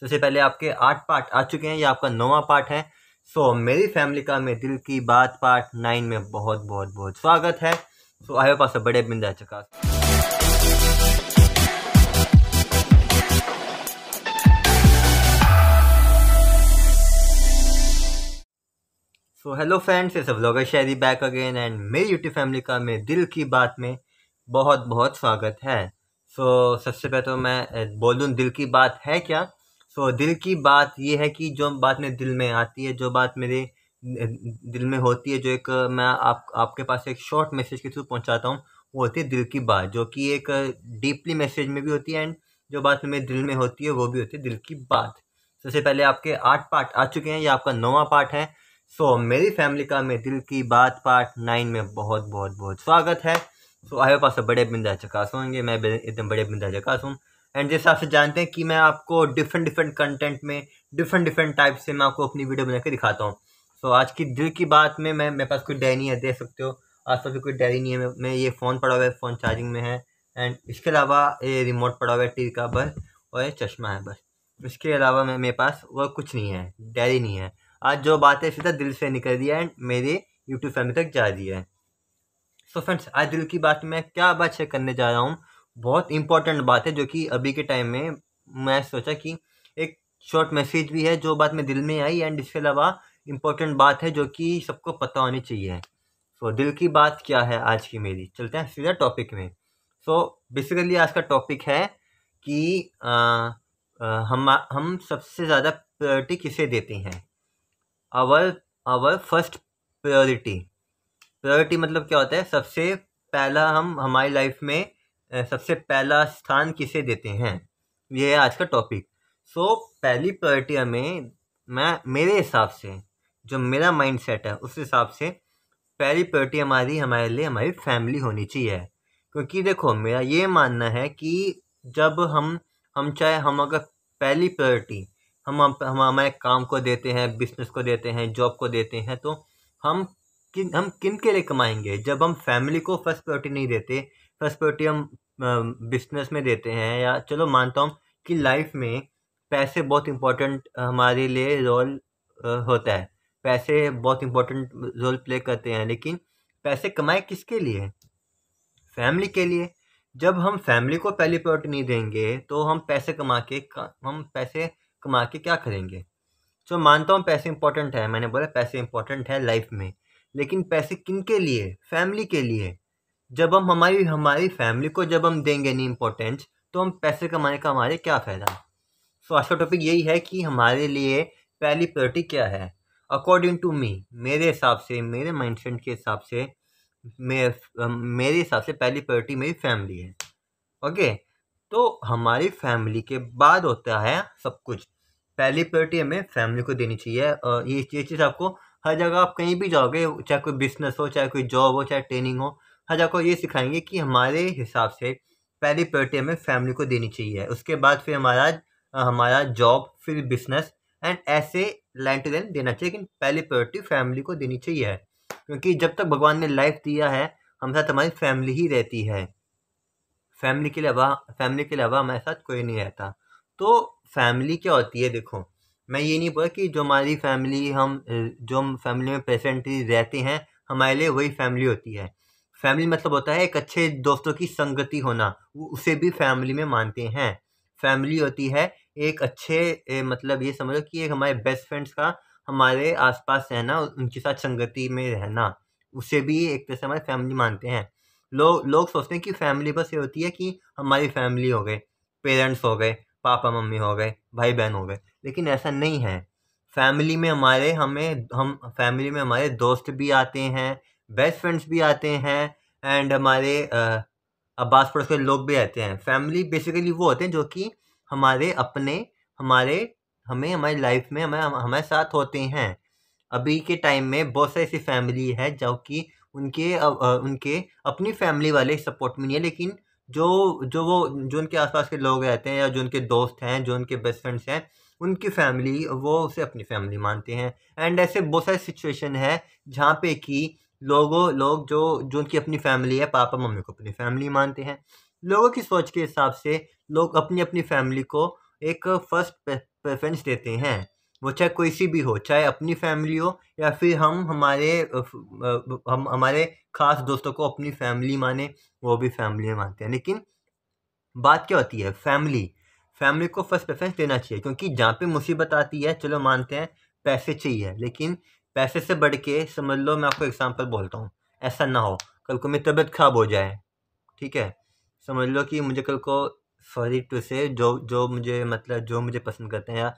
सबसे पहले आपके आठ पार्ट आ चुके हैं ये आपका नौवा पार्ट है सो so, मेरी फैमिली का मेरे दिल की बात पार्ट नाइन में बहुत बहुत बहुत स्वागत है सो आयो पास बड़े बिंद आ चुका सो हेलो फ्रेंड्स ये सब लोग शायरी बैक अगेन एंड मेरी यूट्यूब फैमिली का मेरे दिल की बात में बहुत बहुत स्वागत है सो so, सबसे पहले तो मैं बोलूँ दिल की बात है क्या सो तो दिल की बात ये है कि जो बात मेरे दिल में आती है जो बात मेरे दिल में होती है जो एक मैं आप आपके पास एक शॉर्ट मैसेज के थ्रू पहुंचाता हूँ वो होती है दिल की बात जो कि एक डीपली मैसेज में भी होती है एंड जो बात मेरे दिल में होती है वो भी होती है दिल की बात सबसे पहले आपके आठ पार्ट आ चुके हैं या आपका नौवा पार्ट है सो so, मेरी फैमिली का मेरे दिल की बात पार्ट नाइन में बहुत बहुत बहुत स्वागत है सो आए पास बड़े बिंदा चकास होंगे मैं एकदम बड़े बिंदा चकास हूँ एंड जैसा आप जानते हैं कि मैं आपको डिफरेंट डिफरेंट कंटेंट में डिफरेंट डिफरेंट टाइप से मैं आपको अपनी वीडियो बना दिखाता हूँ सो so, आज की दिल की बात में मैं मेरे पास कोई डायरी नहीं है देख सकते हो आज तक कोई डायरी नहीं है मैं, मैं ये फ़ोन पड़ा हुआ है फ़ोन चार्जिंग में है एंड इसके अलावा ये रिमोट पड़ा हुआ है टी का बस और ये चश्मा है बस इसके अलावा मैं मेरे पास वह कुछ नहीं है डायरी नहीं है आज जो बात है सीधा दिल से निकल रही है एंड मेरे यूट्यूब फैमिली तक जा रही है सो so फ्रेंड्स आज दिल की बात में क्या बात शेयर करने जा रहा हूँ बहुत इम्पोर्टेंट बात है जो कि अभी के टाइम में मैं सोचा कि एक शॉर्ट मैसेज भी है जो बात मेरे दिल में आई एंड इसके अलावा इम्पोर्टेंट बात है जो कि सबको पता होनी चाहिए सो so, दिल की बात क्या है आज की मेरी चलते हैं सीधा टॉपिक में सो so, बेसिकली आज का टॉपिक है कि आ, आ, हम हम सबसे ज़्यादा प्रायोरिटी किसे देते हैं our our first priority priority मतलब क्या होता है सबसे पहला हम हमारी लाइफ में सबसे पहला स्थान किसे देते हैं ये है आज का टॉपिक सो so, पहली प्रायोरिटी हमें मैं मेरे हिसाब से जो मेरा माइंड सेट है उस हिसाब से पहली प्रायोरिटी हमारी हमारे लिए हमारी फैमिली होनी चाहिए क्योंकि देखो मेरा ये मानना है कि जब हम हम चाहे हम अगर पहली प्रायोरिटी हम हम हमारे काम को देते हैं बिजनेस को देते हैं जॉब को देते हैं तो हम किन हम किन के लिए कमाएंगे जब हम फैमिली को फर्स्ट प्रायोरिटी नहीं देते फर्स्ट प्रायोरिटी हम बिजनेस में देते हैं या चलो मानता हूँ कि लाइफ में पैसे बहुत इम्पोर्टेंट हमारे लिए रोल होता है पैसे बहुत इम्पोर्टेंट रोल प्ले करते हैं लेकिन पैसे कमाए किसके लिए फैमिली के लिए जब हम फैमिली को पहली प्रायोरिटी नहीं देंगे तो हम पैसे कमा के हम पैसे कमा के क्या करेंगे जो तो मानता हूँ पैसे इंपॉर्टेंट है मैंने बोला पैसे इंपॉर्टेंट है लाइफ में लेकिन पैसे किन के लिए फैमिली के लिए जब हम हमारी हमारी फैमिली को जब हम देंगे नहीं इम्पोर्टेंस तो हम पैसे कमाने का हमारे क्या फ़ायदा सो आज का टॉपिक यही है कि हमारे लिए पहली प्रायोरिटी क्या है अकॉर्डिंग टू मी मेरे हिसाब से मेरे माइंड के हिसाब से मेरे हिसाब से पहली प्रायोरिटी मेरी फैमिली है ओके तो हमारी फैमिली के बाद होता है सब कुछ पहली प्रायोरिटी हमें फैमिली को देनी चाहिए और ये ये चीज़ आपको हर जगह आप कहीं भी जाओगे चाहे कोई बिजनेस हो चाहे कोई जॉब हो चाहे ट्रेनिंग हो हज आपको ये सिखाएंगे कि हमारे हिसाब से पहली प्रायोरिटी हमें फैमिली को देनी चाहिए उसके बाद फिर हमारा हमारा जॉब फिर बिजनेस एंड ऐसे लाइन टू लाइन देना चाहिए लेकिन पहली प्रायोरिटी फैमिली को देनी चाहिए क्योंकि जब तक भगवान ने लाइफ दिया है हमारे साथ हमारी फैमिली ही रहती है फैमिली के अलावा फैमिली के अलावा हमारे साथ कोई नहीं रहता तो फैमिली क्या होती है देखो मैं ये नहीं बोला कि जो हमारी फैमिली हम जो हम फैमिली में प्रेजेंटली रहते हैं हमारे लिए वही फैमिली होती है फैमिली मतलब होता है एक अच्छे दोस्तों की संगति होना उसे भी फैमिली में मानते हैं फैमिली होती है एक अच्छे ए, मतलब ये समझो कि एक हमारे बेस्ट फ्रेंड्स का हमारे आसपास रहना उनके साथ संगति में रहना उसे भी एक तरह से हमारी फैमिली मानते हैं लोग लोग सोचते हैं कि फैमिली बस ये होती है कि हमारी फैमिली हो गए पेरेंट्स हो गए पापा मम्मी हो गए भाई बहन हो गए लेकिन ऐसा नहीं है फैमिली में हमारे हमें हम फैमिली में हमारे दोस्त भी आते हैं बेस्ट फ्रेंड्स भी आते हैं एंड हमारे अब्बास पड़ोस के लोग भी रहते हैं फैमिली बेसिकली वो होते हैं जो कि हमारे अपने हमारे हमें हमारी लाइफ में हमें हमारे साथ होते हैं अभी के टाइम में बहुत सारी ऐसी फैमिली है जो कि उनके उनके अपनी फैमिली वाले सपोर्ट में नहीं है लेकिन जो जो वो जो उनके आसपास के लोग रहते हैं या जो उनके दोस्त हैं जो उनके बेस्ट फ्रेंड्स हैं उनकी फैमिली वो उसे अपनी फैमिली मानते हैं एंड ऐसे बहुत सारी सिचुएशन है जहाँ पे कि लोगों लोग जो जो उनकी अपनी फैमिली है पापा मम्मी को अपनी फैमिली मानते हैं लोगों की सोच के हिसाब से लोग अपनी अपनी फैमिली को एक फर्स्ट प्रेफरेंस देते हैं वो चाहे कोई सी भी हो चाहे अपनी फैमिली हो या फिर हम हमारे हम हमारे ख़ास दोस्तों को अपनी फैमिली माने वो भी फैमिली मानते हैं लेकिन बात क्या होती है फैमिली फैमिली को फर्स्ट प्रेफरेंस देना चाहिए क्योंकि जहाँ पे मुसीबत आती है चलो मानते हैं पैसे चाहिए लेकिन पैसे से बढ़ के समझ लो मैं आपको एग्जांपल बोलता हूँ ऐसा ना हो कल को मेरी तबीयत ख़राब हो जाए ठीक है समझ लो कि मुझे कल को सॉरी टू से जो जो मुझे मतलब जो मुझे पसंद करते हैं या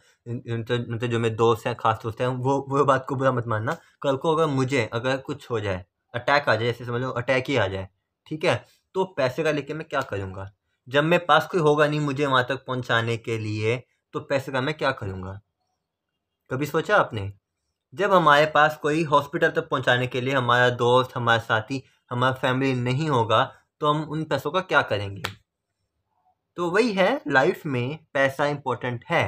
मतलब जो मेरे दोस्त हैं खास दोस्त हैं वो वो बात को बुरा मत मानना कल को अगर मुझे अगर कुछ हो जाए अटैक आ जाए जैसे समझ लो अटैक ही आ जाए ठीक है तो पैसे का लेके मैं क्या करूँगा जब मेरे पास कोई होगा नहीं मुझे वहाँ तक पहुँचाने के लिए तो पैसे का मैं क्या करूँगा कभी सोचा आपने जब हमारे पास कोई हॉस्पिटल तक पहुंचाने के लिए हमारा दोस्त हमारा साथी हमारा फैमिली नहीं होगा तो हम उन पैसों का क्या करेंगे तो वही है लाइफ में पैसा इम्पोर्टेंट है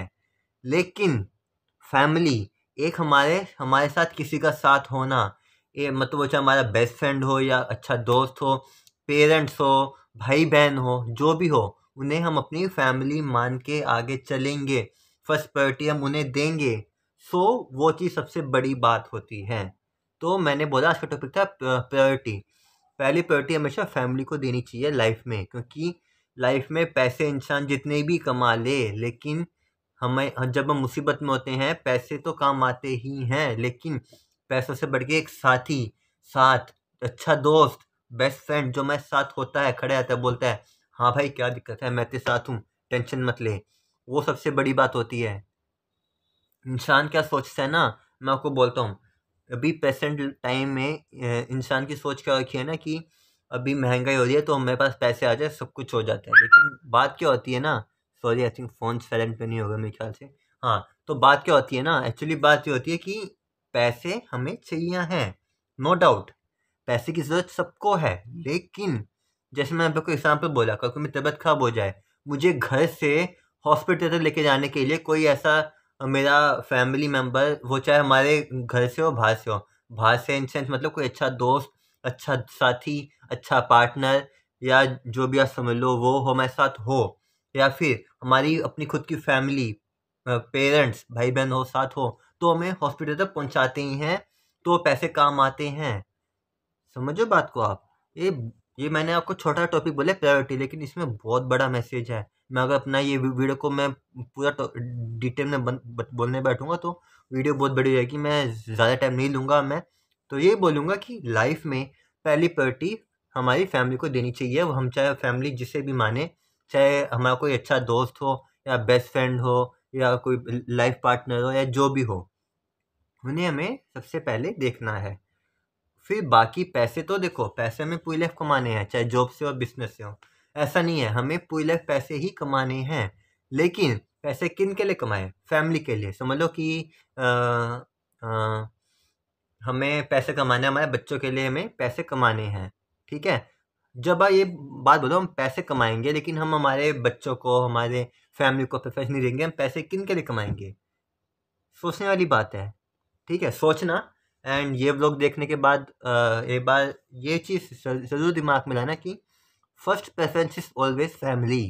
लेकिन फैमिली एक हमारे हमारे साथ किसी का साथ होना ये मतलब वो चाहे हमारा बेस्ट फ्रेंड हो या अच्छा दोस्त हो पेरेंट्स हो भाई बहन हो जो भी हो उन्हें हम अपनी फैमिली मान के आगे चलेंगे फर्स्ट प्रायोरिटी हम उन्हें देंगे सो वो चीज़ सबसे बड़ी बात होती है तो मैंने बोला आज का टॉपिक था प्रायोरिटी पहली प्रायोरिटी हमेशा फैमिली को देनी चाहिए लाइफ में क्योंकि लाइफ में पैसे इंसान जितने भी कमा ले लेकिन हमें जब हम मुसीबत में होते हैं पैसे तो काम आते ही हैं लेकिन पैसों से बढ़ के एक साथी साथ अच्छा दोस्त बेस्ट फ्रेंड जो मैं साथ होता है खड़े आता है बोलता है हाँ भाई क्या दिक्कत है मैं तेरे साथ हूँ टेंशन मत ले वो सबसे बड़ी बात होती है इंसान क्या सोचता है ना मैं आपको बोलता हूँ अभी प्रेजेंट टाइम में इंसान की सोच क्या रखी है ना कि अभी महंगाई हो रही है तो हमारे पास पैसे आ जाए सब कुछ हो जाता है लेकिन बात क्या होती है ना sorry I think phone silent पे नहीं होगा मेरे ख्याल से हाँ तो बात क्या होती है ना एक्चुअली बात ये होती है कि पैसे हमें चाहिए हैं नो डाउट पैसे की ज़रूरत सबको है लेकिन जैसे मैं आपको एग्जाम्पल बोला कल मेरी तबीयत खराब हो जाए मुझे घर से हॉस्पिटल तक लेके जाने के लिए कोई ऐसा मेरा फैमिली मेम्बर वो चाहे हमारे घर से हो बाहर से हो बाहर से इन सेंस मतलब कोई अच्छा दोस्त अच्छा साथी अच्छा पार्टनर या जो भी आप समझ लो वो हमारे साथ हो या फिर हमारी अपनी खुद की फैमिली पेरेंट्स भाई बहन हो साथ हो तो हमें हॉस्पिटल तक पहुंचाते ही हैं तो पैसे काम आते हैं समझो बात को आप ये ये मैंने आपको छोटा टॉपिक बोले प्रायोरिटी लेकिन इसमें बहुत बड़ा मैसेज है मैं अगर अपना ये वीडियो को मैं पूरा तो डिटेल में बोलने बैठूँगा तो वीडियो बहुत बड़ी रहेगी मैं ज़्यादा टाइम नहीं लूँगा मैं तो ये बोलूँगा कि लाइफ में पहली प्रायोरिटी हमारी फैमिली को देनी चाहिए हम चाहे फैमिली जिसे भी माने चाहे हमारा कोई अच्छा दोस्त हो या बेस्ट फ्रेंड हो या कोई लाइफ पार्टनर हो या जो भी हो उन्हें हमें सबसे पहले देखना है फिर बाकी पैसे तो देखो पैसे हमें पूरी लाइफ कमाने हैं चाहे जॉब से हो बिजनेस से हो ऐसा नहीं है हमें पूरी लाइफ पैसे ही कमाने हैं लेकिन पैसे किन के लिए कमाए फैमिली के लिए समझ लो कि हमें पैसे कमाने हमारे बच्चों के लिए हमें पैसे कमाने हैं ठीक है जब ये बात बोलो हम पैसे कमाएंगे लेकिन हम हमारे बच्चों को हमारे फैमिली को प्रेफरेंस नहीं देंगे हम पैसे किन के लिए कमाएंगे सोचने वाली बात है ठीक है सोचना एंड ये ब्लॉग देखने के बाद एक बार ये चीज़ ज़रूर दिमाग में लाना कि first preference is always family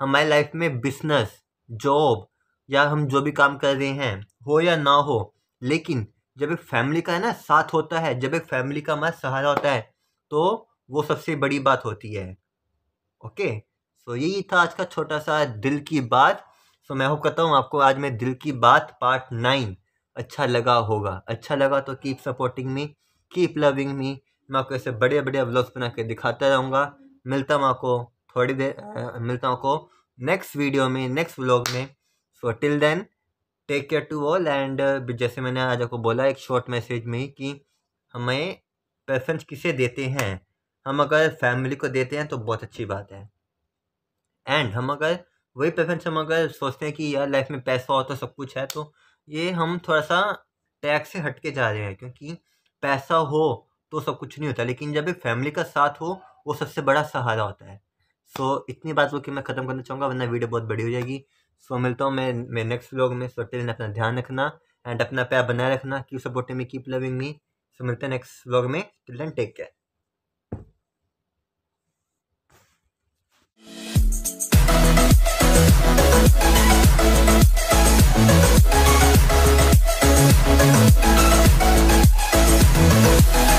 हमारी लाइफ में बिजनेस जॉब या हम जो भी काम कर रहे हैं हो या ना हो लेकिन जब एक फैमिली का है ना साथ होता है जब एक फैमिली का हमारा सहारा होता है तो वो सबसे बड़ी बात होती है ओके सो यही था आज का छोटा सा दिल की बात सो मैं होप करता हूँ आपको आज मैं दिल की बात पार्ट नाइन अच्छा लगा होगा अच्छा लगा तो keep supporting me keep loving me मैं आपको ऐसे बड़े बड़े ब्लॉग्स बना के दिखाता रहूँगा मिलता हूँ आपको थोड़ी देर मिलता हूँ आपको नेक्स्ट वीडियो में नेक्स्ट व्लॉग में so till then take care to all and जैसे मैंने आज आपको बोला एक शॉर्ट मैसेज में कि हमें प्रेफरेंस किसे देते हैं हम अगर फैमिली को देते हैं तो बहुत अच्छी बात है एंड हम अगर वही प्रेफरेंस हम अगर सोचते हैं कि यार लाइफ में पैसा हो तो सब कुछ है तो ये हम थोड़ा सा टैक्स से हट के जा रहे हैं क्योंकि पैसा हो तो सब कुछ नहीं होता लेकिन जब एक फैमिली का साथ हो वो सबसे बड़ा सहारा होता है सो so, इतनी बात को कि मैं ख़त्म करना चाहूँगा वरना वीडियो बहुत बड़ी हो जाएगी सो so, मिलता हूँ मैं मेरे नेक्स्ट व्लॉग में सो टिल अपना ध्यान रखना एंड अपना प्यार बनाए रखना keep supporting me keep loving me so मिलते हैं नेक्स्ट व्लॉग में टिल देन टेक केयर